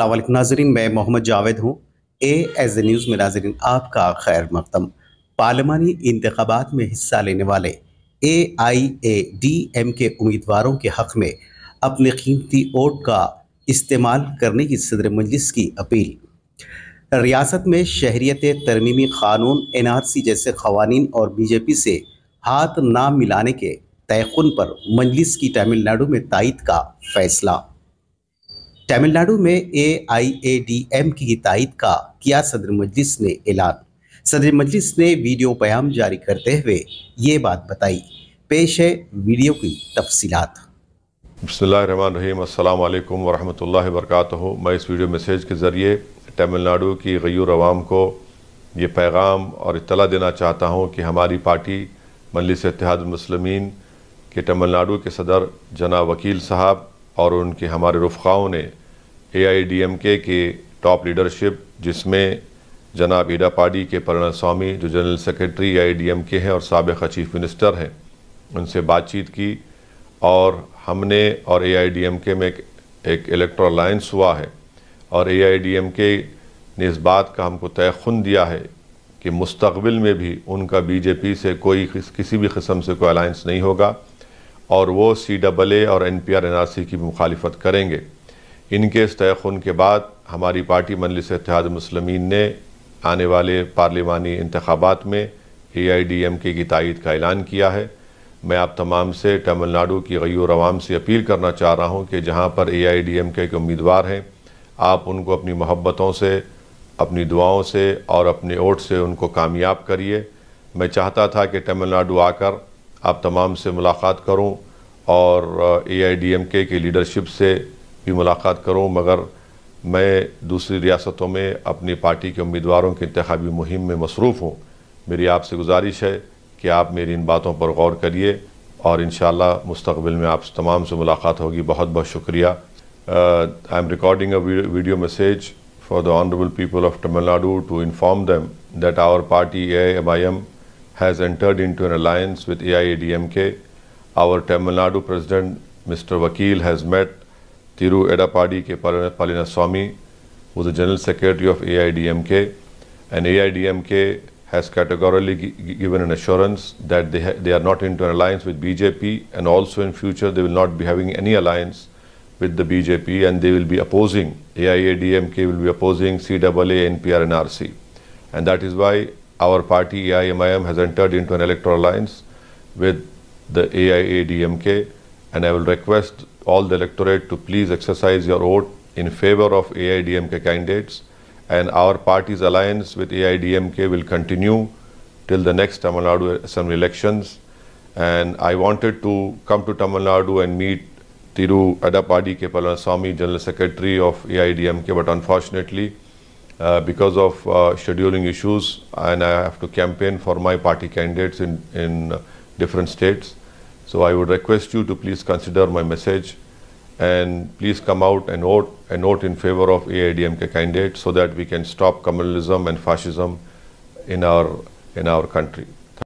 असल नाजरीन मैं मोहम्मद जावेद हूँ ए एज ए न्यूज़ में नाजरीन आपका खैर मकदम पार्लिमानी इंतबात में हिस्सा लेने वाले ए आई ए डी एम के उम्मीदवारों के हक़ में अपने कीमती वोट का इस्तेमाल करने की सदर मजलिस की अपील रियासत में शहरीत तरमीमी क़ानून एन आर सी जैसे कवानीन और बीजेपी से हाथ ना मिलाने के तयन पर मजलिस की तमिलनाडु में तइद का फैसला तमिलनाडु में ए आई ए डी एम की हिताहित का किया सदर मजलिस ने ऐलान सदर मजलिस ने वीडियो बयान जारी करते हुए ये बात बताई पेश है वीडियो की तफसीत बसमीम अल्लाम वरहमल वर्क मैं इस वीडियो मैसेज के ज़रिए तमिलनाडु की गयूर आवाम को ये पैगाम और इतला देना चाहता हूँ कि हमारी पार्टी मजलिस इतिहादमसलमिन के तमिलनाडु के सदर जना वकील साहब और उनके हमारे रुफाओं ने ए आई डी एम के के टॉप लीडरशिप जिसमें जनाब ईडा पाडी के परणा स्वामी जो general secretary I D M K हैं और सबक चीफ मिनिस्टर हैं उनसे बातचीत की और हमने और ए आई डी एम के में एक, एक इलेक्ट्रो अलायंस हुआ है और ए आई डी एम के ने इस बात का हमको खुन दिया है कि मुस्तबिल में भी उनका बीजेपी से कोई किसी भी कस्म से कोई अलायंस नहीं होगा और वो सी डबल ए और N P R N R C की मुखालफत करेंगे इनके इस तयन के बाद हमारी पार्टी मजलिस इतिहाद मुसलमिन ने आने वाले पार्लिमानी इंतबात में ए आई डी एम के की तइद का ऐलान किया है मैं आप तमाम से तमिलनाडु की गयूर आवाम से अपील करना चाह रहा हूँ कि जहाँ पर ए आई डी एम के उम्मीदवार हैं आप उनको अपनी मोहब्बतों से अपनी दुआओं से और अपने वोट से उनको कामयाब करिए मैं चाहता था कि तमिलनाडु आकर आप तमाम से मुलाकात करूँ और ए आई डी एम के की लीडरशिप से भी मुलाकात करूँ मगर मैं दूसरी रियासतों में अपनी पार्टी के उम्मीदवारों की इंतबी मुहिम में मसरूफ़ हूँ मेरी आपसे गुजारिश है कि आप मेरी इन बातों पर गौर करिए और इन मुस्तबिल में आप तमाम से मुलाकात होगी बहुत बहुत शुक्रिया I am recording a video message for honourable people of Tamil Nadu to inform them that our party A M I M has entered into an alliance with AIADMK. Our Tamil Nadu President, Mr. Vakil, has met Thiru Edapadi K. Palinaswamy, who is the General Secretary of AIDMK. And AIDMK has categorically given an assurance that they, they are not into an alliance with BJP and also in future they will not be having any alliance with the BJP and they will be opposing, AIADMK will be opposing CAA, NPR and RC. And that is why our party AIMIM has entered into an electoral alliance with the AIADMK and I will request all the electorate to please exercise your vote in favor of AIDMK candidates and our party's alliance with AIDMK will continue till the next Tamil Nadu Assembly elections and I wanted to come to Tamil Nadu and meet Tiru Adapadi Ke Palaswamy, General Secretary of AIDMK but unfortunately uh, because of uh, scheduling issues and I have to campaign for my party candidates in, in uh, different states. So I would request you to please consider my message and please come out and vote, and vote in favor of AIDMK candidates so that we can stop communalism and fascism in our, in our country.